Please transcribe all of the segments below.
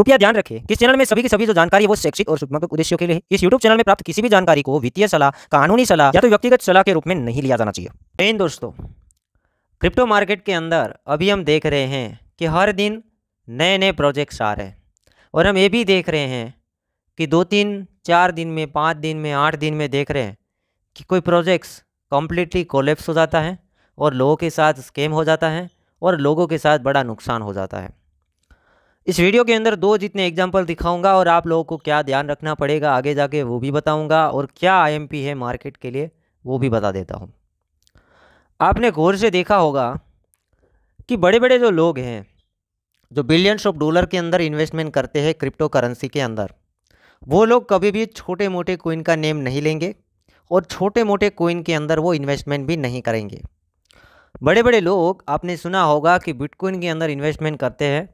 कृपया ध्यान रखें कि चैनल में सभी की सभी जो जानकारी है वो शैक्षिक और शुभात्मक उद्देश्यों के लिए इस यूट्यूब चैनल में प्राप्त किसी भी जानकारी को वित्तीय सलाह कानूनी सलाह या तो व्यक्तिगत सलाह के रूप में नहीं लिया जाना चाहिए मेन दोस्तों क्रिप्टो मार्केट के अंदर अभी हम देख रहे हैं कि हर दिन नए नए प्रोजेक्ट्स आ रहे हैं और हम ये भी देख रहे हैं कि दो तीन चार दिन में पाँच दिन में आठ दिन में देख रहे हैं कि कोई प्रोजेक्ट्स कम्प्लीटली कोलेप्स हो जाता है और लोगों के साथ स्केम हो जाता है और लोगों के साथ बड़ा नुकसान हो जाता है इस वीडियो के अंदर दो जितने एग्जाम्पल दिखाऊंगा और आप लोगों को क्या ध्यान रखना पड़ेगा आगे जाके वो भी बताऊंगा और क्या आईएमपी है मार्केट के लिए वो भी बता देता हूँ आपने गौर से देखा होगा कि बड़े बड़े जो लोग हैं जो बिलियंस ऑफ डॉलर के अंदर इन्वेस्टमेंट करते हैं क्रिप्टो करेंसी के अंदर वो लोग कभी भी छोटे मोटे कोइन का नेम नहीं लेंगे और छोटे मोटे कोइन के अंदर वो इन्वेस्टमेंट भी नहीं करेंगे बड़े बड़े लोग आपने सुना होगा कि बिटकॉइन के अंदर इन्वेस्टमेंट करते हैं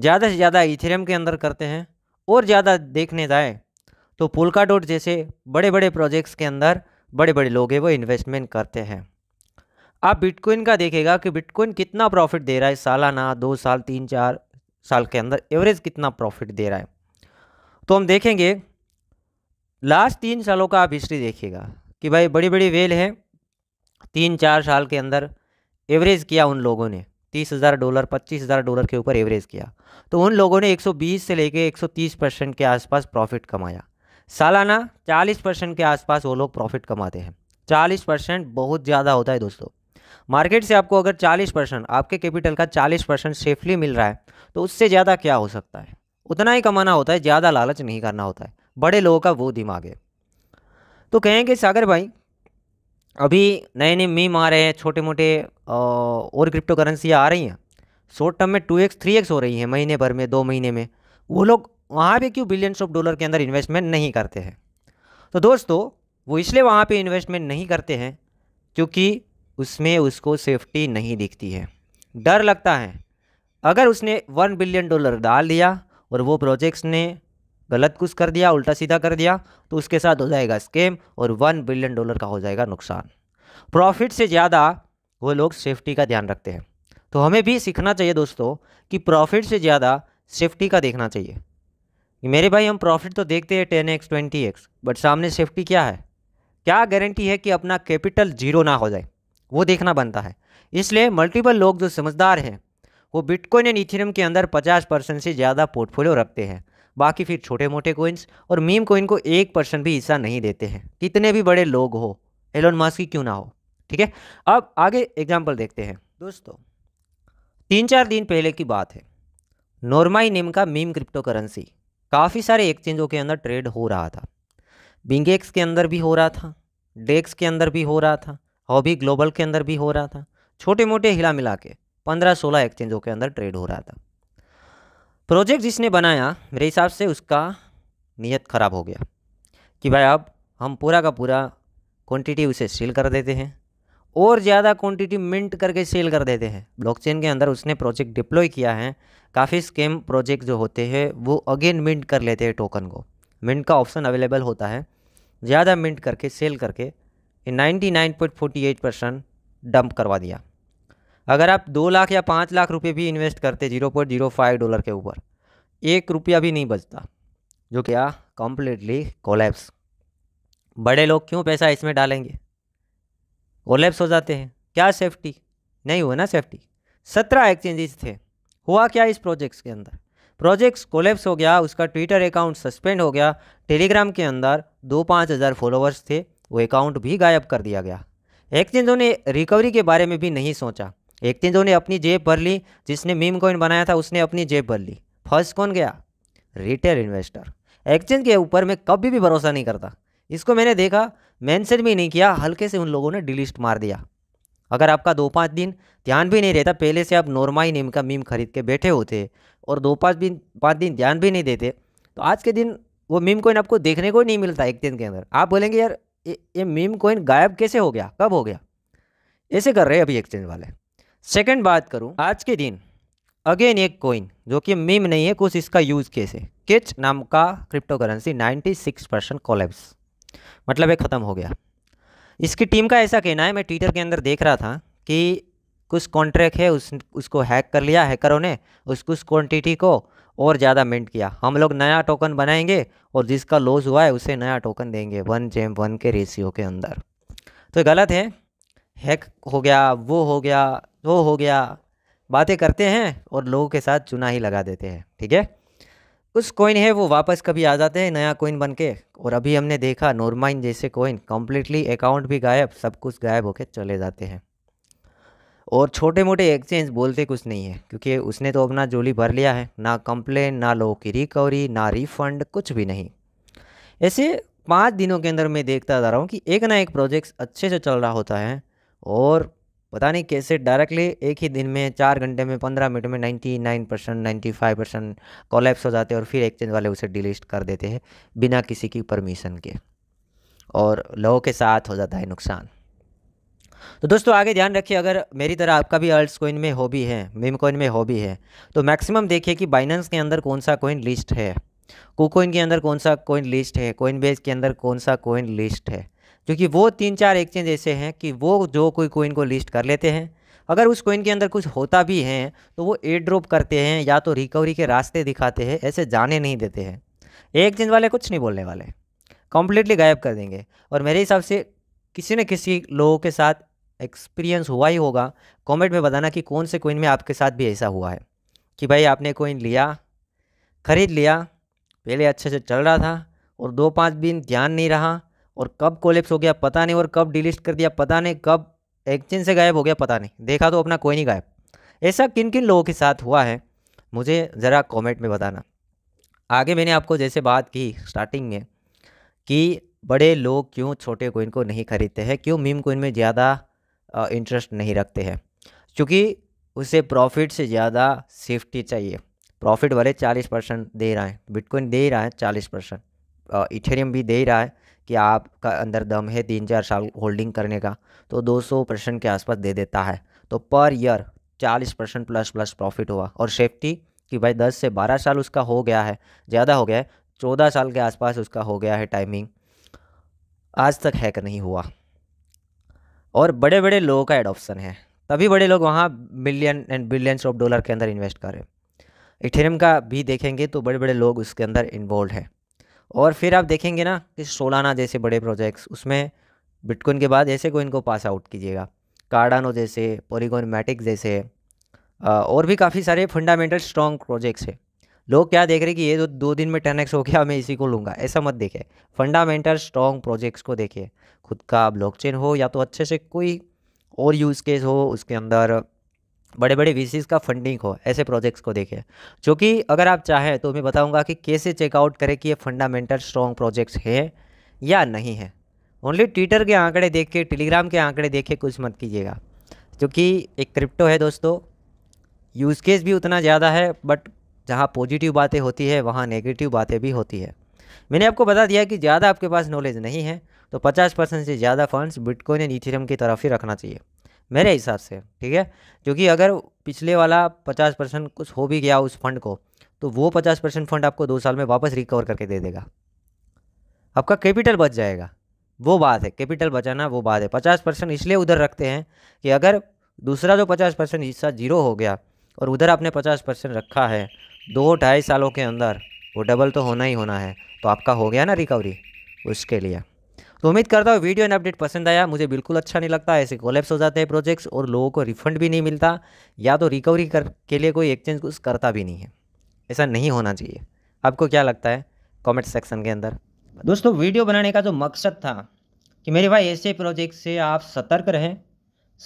ज़्यादा से ज़्यादा इथेरियम के अंदर करते हैं और ज़्यादा देखने जाए तो पोलका जैसे बड़े बड़े प्रोजेक्ट्स के अंदर बड़े बड़े लोग हैं वो इन्वेस्टमेंट करते हैं आप बिटकॉइन का देखेगा कि बिटकॉइन कितना प्रॉफिट दे रहा है सालाना दो साल तीन चार साल के अंदर एवरेज कितना प्रॉफिट दे रहा है तो हम देखेंगे लास्ट तीन सालों का आप हिस्ट्री देखिएगा कि भाई बड़ी बड़ी वेल है तीन चार साल के अंदर एवरेज किया उन लोगों ने तीस हज़ार डॉलर पच्चीस हज़ार डॉलर के ऊपर एवरेज किया तो उन लोगों ने 120 से लेके 130 परसेंट के आसपास प्रॉफिट कमाया सालाना 40 परसेंट के आसपास वो लोग प्रॉफिट कमाते हैं 40 परसेंट बहुत ज़्यादा होता है दोस्तों मार्केट से आपको अगर 40 परसेंट आपके कैपिटल का 40 परसेंट सेफली मिल रहा है तो उससे ज़्यादा क्या हो सकता है उतना ही कमाना होता है ज़्यादा लालच नहीं करना होता है बड़े लोगों का वो दिमाग है तो कहेंगे सागर भाई अभी नए नए मीम आ रहे हैं छोटे मोटे और क्रिप्टो करेंसी आ रही हैं शॉर्ट टर्म में टू एक्स थ्री एक्स हो रही है महीने भर में दो महीने में वो लोग वहाँ पे क्यों बिलियंस ऑफ डॉलर के अंदर इन्वेस्टमेंट नहीं करते हैं तो दोस्तों वो इसलिए वहाँ पे इन्वेस्टमेंट नहीं करते हैं क्योंकि उसमें उसको सेफ्टी नहीं दिखती है डर लगता है अगर उसने वन बिलियन डॉलर डाल दिया और वो प्रोजेक्ट्स ने गलत कुछ कर दिया उल्टा सीधा कर दिया तो उसके साथ हो जाएगा स्कैम और वन बिलियन डॉलर का हो जाएगा नुकसान प्रॉफिट से ज़्यादा वो लोग सेफ्टी का ध्यान रखते हैं तो हमें भी सीखना चाहिए दोस्तों कि प्रॉफिट से ज़्यादा सेफ्टी का देखना चाहिए मेरे भाई हम प्रॉफिट तो देखते हैं ten x twenty x but सामने सेफ्टी क्या है क्या गारंटी है कि अपना कैपिटल जीरो ना हो जाए वो देखना बनता है इसलिए मल्टीपल लोग जो समझदार हैं वो बिटकॉइन एंड इथेरियम के अंदर 50 परसेंट से ज़्यादा पोर्टफोलियो रखते हैं बाकी फिर छोटे मोटे कोइंस और मीम कोइन को एक परसेंट भी हिस्सा नहीं देते हैं कितने भी बड़े लोग हो एलोन मास्क क्यों ना हो ठीक है अब आगे एग्जाम्पल देखते हैं दोस्तों तीन चार दिन पहले की बात है नॉर्माई नेम का मीम क्रिप्टो करेंसी काफ़ी सारे एक्सचेंजों के अंदर ट्रेड हो रहा था बिंगेक्स के अंदर भी हो रहा था डेक्स के अंदर भी हो रहा था हॉबी ग्लोबल के अंदर भी हो रहा था छोटे मोटे हिला मिला के पंद्रह सोलह एक्सचेंजों के अंदर ट्रेड हो रहा था प्रोजेक्ट जिसने बनाया मेरे हिसाब से उसका नीयत ख़राब हो गया कि भाई अब हम पूरा का पूरा क्वांटिटी उसे सेल कर देते हैं और ज़्यादा क्वांटिटी मिंट करके सेल कर देते हैं ब्लॉकचेन के अंदर उसने प्रोजेक्ट डिप्लॉय किया है काफ़ी स्केम प्रोजेक्ट जो होते हैं वो अगेन मिंट कर लेते हैं टोकन को मिंट का ऑप्शन अवेलेबल होता है ज़्यादा मिंट करके सेल करके नाइन्टी परसेंट डंप करवा दिया अगर आप दो लाख या पाँच लाख रुपये भी इन्वेस्ट करते zero point zero five dollar के ऊपर एक रुपया भी नहीं बचता जो क्या कम्प्लीटली कोलेप्स बड़े लोग क्यों पैसा इसमें डालेंगे कोलेप्स हो जाते हैं क्या सेफ्टी नहीं हुआ ना सेफ्टी सत्रह एक्सचेंजेस थे हुआ क्या इस प्रोजेक्ट्स के अंदर प्रोजेक्ट्स कोलेप्स हो गया उसका ट्विटर अकाउंट सस्पेंड हो गया टेलीग्राम के अंदर दो पाँच हज़ार फॉलोअर्स थे वो अकाउंट भी गायब कर दिया गया एक्सचेंजों ने रिकवरी के बारे में भी नहीं सोचा एक्सचेंजों ने अपनी जेब भर ली जिसने मीम कॉइन बनाया था उसने अपनी जेब भर ली फर्स्ट कौन गया रिटेल इन्वेस्टर एक्सचेंज के ऊपर मैं कभी भी भरोसा नहीं करता इसको मैंने देखा मैंसन भी नहीं किया हल्के से उन लोगों ने डिलीस्ट मार दिया अगर आपका दो पाँच दिन ध्यान भी नहीं रहता पहले से आप नॉर्माई नीम का मीम खरीद के बैठे होते और दो पाँच दिन पाँच दिन ध्यान भी नहीं देते तो आज के दिन वो मीम कोइन आपको देखने को नहीं मिलता एक दिन के अंदर आप बोलेंगे यार ये, मीम कोइन गायब कैसे हो गया कब हो गया ऐसे कर रहे हैं अभी एक्सचेंज वाले सेकंड बात करूं आज के दिन अगेन एक कोइन जो कि मीम नहीं है कुछ इसका यूज़ कैसे किच नाम का क्रिप्टो करेंसी 96 परसेंट कोलेब्स मतलब ये ख़त्म हो गया इसकी टीम का ऐसा कहना है मैं ट्विटर के अंदर देख रहा था कि कुछ कॉन्ट्रैक्ट है उस उसको हैक कर लिया हैकरों ने उस कुछ क्वान्टिटी को और ज़्यादा मिंट किया हम लोग नया टोकन बनाएंगे और जिसका लॉस हुआ है उसे नया टोकन देंगे वन जेम वन के रेशियो के अंदर तो गलत है हैक हो गया वो हो गया वो हो गया बातें करते हैं और लोगों के साथ चुना ही लगा देते हैं ठीक है कुछ कॉइन है वो वापस कभी आ जाते हैं नया कोइन बन के और अभी हमने देखा नोरमाइन जैसे कोइन कम्प्लीटली अकाउंट भी गायब सब कुछ गायब होकर चले जाते हैं और छोटे मोटे एक्सचेंज बोलते कुछ नहीं है क्योंकि उसने तो अपना जोली भर लिया है ना कंप्लेन ना लोगों की रिकवरी ना रिफंड कुछ भी नहीं ऐसे पाँच दिनों के अंदर मैं देखता जा रहा हूँ कि एक ना एक प्रोजेक्ट अच्छे से चल रहा होता है और पता नहीं कैसे डायरेक्टली एक ही दिन में चार घंटे में पंद्रह मिनट में ninety nine percent ninety five percent collapse हो जाते हैं और फिर एक्सचेंज वाले उसे डिलीट कर देते हैं बिना किसी की परमिशन के और लोगों के साथ हो जाता है नुकसान तो दोस्तों आगे ध्यान रखिए अगर मेरी तरह आपका भी अर्ट्स कोइन में हॉबी है मेम कोइन में हॉबी है तो मैक्सिमम देखिए कि बाइनेंस के अंदर कौन सा कोइन लिस्ट है कोकोइन के अंदर कौन सा कोइन लिस्ट है कोइन बेस के अंदर कौन सा कोइन लिस्ट है क्योंकि वो तीन चार एक्सचेंज ऐसे हैं कि वो जो कोई कोइन को लिस्ट कर लेते हैं अगर उस कोइन के अंदर कुछ होता भी है तो वो एयर ड्रॉप करते हैं या तो रिकवरी के रास्ते दिखाते हैं ऐसे जाने नहीं देते हैं एक्सचेंज वाले कुछ नहीं बोलने वाले कम्प्लीटली गायब कर देंगे और मेरे हिसाब से किसी न किसी लोगों के साथ एक्सपीरियंस हुआ ही होगा कमेंट में बताना कि कौन से कोइन में आपके साथ भी ऐसा हुआ है कि भाई आपने कोइन लिया ख़रीद लिया पहले अच्छे से चल रहा था और दो पाँच दिन ध्यान नहीं रहा और कब कोलेप्स हो गया पता नहीं और कब डिलीट कर दिया पता नहीं कब एक्सचेंज से गायब हो गया पता नहीं देखा तो अपना कोई नहीं गायब ऐसा किन किन लोगों के साथ हुआ है मुझे ज़रा कमेंट में बताना आगे मैंने आपको जैसे बात की स्टार्टिंग में कि बड़े लोग क्यों छोटे कोइन को नहीं खरीदते हैं क्यों मीम कोइन में ज़्यादा इंटरेस्ट नहीं रखते हैं क्योंकि उसे प्रॉफिट से ज़्यादा सेफ्टी चाहिए प्रॉफिट वाले चालीस परसेंट दे रहा है बिटकॉइन दे ही रहा है चालीस परसेंट इथेरियम भी दे ही रहा है कि आपका अंदर दम है तीन चार साल होल्डिंग करने का तो 200 परसेंट के आसपास दे देता है तो per year 40 percent plus plus profit हुआ और सेफ्टी कि भाई 10 से 12 साल उसका हो गया है ज़्यादा हो गया है चौदह साल के आसपास उसका हो गया है टाइमिंग आज तक हैक नहीं हुआ और बड़े बड़े लोगों का एडॉप्शन है तभी बड़े लोग वहाँ million and billions of dollar के अंदर इन्वेस्ट करें इथेरियम का भी देखेंगे तो बड़े बड़े लोग उसके अंदर इन्वॉल्व हैं और फिर आप देखेंगे ना कि सोलाना जैसे बड़े प्रोजेक्ट्स उसमें बिटकॉइन के बाद ऐसे कोइन को पास आउट कीजिएगा कार्डानो जैसे मैटिक जैसे और भी काफ़ी सारे फंडामेंटल स्ट्रॉन्ग प्रोजेक्ट्स हैं लोग क्या देख रहे हैं कि ये तो दो दिन में टेन एक्स हो गया मैं इसी को लूँगा ऐसा मत देखें फंडामेंटल स्ट्रॉन्ग प्रोजेक्ट्स को देखिए खुद का ब्लॉकचेन हो या तो अच्छे से कोई और यूज़ केस हो उसके अंदर बड़े बड़े वीसीज का फंडिंग हो ऐसे प्रोजेक्ट्स को देखें जो कि अगर आप चाहें तो मैं बताऊंगा कि कैसे चेकआउट करें कि ये फंडामेंटल स्ट्रॉन्ग प्रोजेक्ट्स हैं या नहीं है ओनली ट्विटर के आंकड़े देख के टेलीग्राम के आंकड़े देख के कुछ मत कीजिएगा क्योंकि एक क्रिप्टो है दोस्तों यूज़ केस भी उतना ज़्यादा है बट जहाँ पॉजिटिव बातें होती है वहाँ नेगेटिव बातें भी होती है मैंने आपको बता दिया कि ज़्यादा आपके पास नॉलेज नहीं है तो 50 परसेंट से ज़्यादा फंड्स बिटकॉइन या इथेरियम की तरफ ही रखना चाहिए मेरे हिसाब से ठीक है क्योंकि अगर पिछले वाला पचास परसेंट कुछ हो भी गया उस फंड को तो वो पचास परसेंट फंड आपको दो साल में वापस रिकवर करके दे देगा आपका कैपिटल बच जाएगा वो बात है कैपिटल बचाना वो बात है पचास परसेंट इसलिए उधर रखते हैं कि अगर दूसरा जो पचास परसेंट हिस्सा जीरो हो गया और उधर आपने पचास परसेंट रखा है दो ढाई सालों के अंदर वो डबल तो होना ही होना है तो आपका हो गया ना रिकवरी उसके लिए तो उम्मीद करता हूँ वीडियो एंड अपडेट पसंद आया मुझे बिल्कुल अच्छा नहीं लगता ऐसे कोलेप्स हो जाते हैं प्रोजेक्ट्स और लोगों को रिफंड भी नहीं मिलता या तो रिकवरी कर के लिए कोई एक्सचेंज कुछ करता भी नहीं है ऐसा नहीं होना चाहिए आपको क्या लगता है कॉमेंट सेक्शन के अंदर दोस्तों वीडियो बनाने का जो मकसद था कि मेरे भाई ऐसे प्रोजेक्ट से आप सतर्क रहें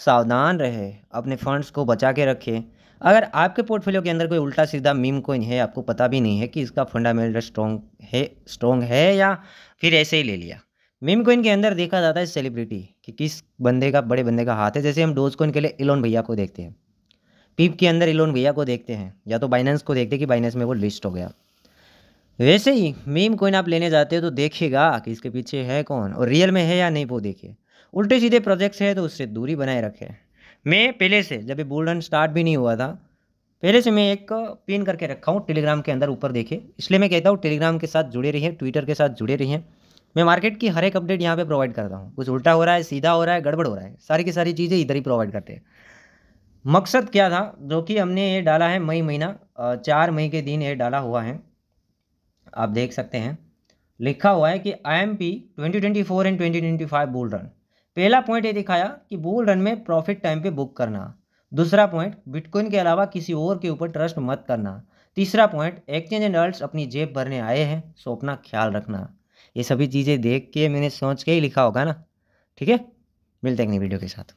सावधान रहें अपने फंड्स को बचा के रखें अगर आपके पोर्टफोलियो के अंदर कोई उल्टा सीधा मीम कोइन है आपको पता भी नहीं है कि इसका फंडामेंटल स्ट्रॉन्ग है स्ट्रॉन्ग है या फिर ऐसे ही ले लिया मीम कोइन के अंदर देखा जाता है सेलिब्रिटी कि किस बंदे का बड़े बंदे का हाथ है जैसे हम डोज कोइन के लिए इलोन भैया को देखते हैं पीप के अंदर इलोन भैया को देखते हैं या तो बाइनेंस को देखते हैं कि बाइनेंस में वो लिस्ट हो गया वैसे ही मीम कोइन आप लेने जाते हो तो देखिएगा कि इसके पीछे है कौन और रियल में है या नहीं वो देखिए उल्टे सीधे प्रोजेक्ट्स है तो उससे दूरी बनाए रखें मैं पहले से जब ये बुल रन स्टार्ट भी नहीं हुआ था पहले से मैं एक पिन करके रखा हूँ टेलीग्राम के अंदर ऊपर देखे इसलिए मैं कहता हूँ टेलीग्राम के साथ जुड़े रहिए ट्विटर के साथ जुड़े रहिए मैं मार्केट की हर एक अपडेट यहाँ पे प्रोवाइड करता हूँ कुछ उल्टा हो रहा है सीधा हो रहा है गड़बड़ हो रहा है सारी की सारी चीज़ें इधर ही प्रोवाइड करते हैं मकसद क्या था जो कि हमने ये डाला है मई महीना चार मई के दिन ये डाला हुआ है आप देख सकते हैं लिखा हुआ है कि I M P twenty twenty four and twenty twenty five bull run पहला पॉइंट ये दिखाया कि बुल रन में प्रॉफिट टाइम पे बुक करना दूसरा पॉइंट बिटकॉइन के अलावा किसी और के ऊपर ट्रस्ट मत करना तीसरा पॉइंट एक्सचेंज एंड अपनी जेब भरने आए हैं सो अपना ख्याल रखना ये सभी चीज़ें देख के मैंने सोच के ही लिखा होगा ना ठीक है मिलते हैं अगली वीडियो के साथ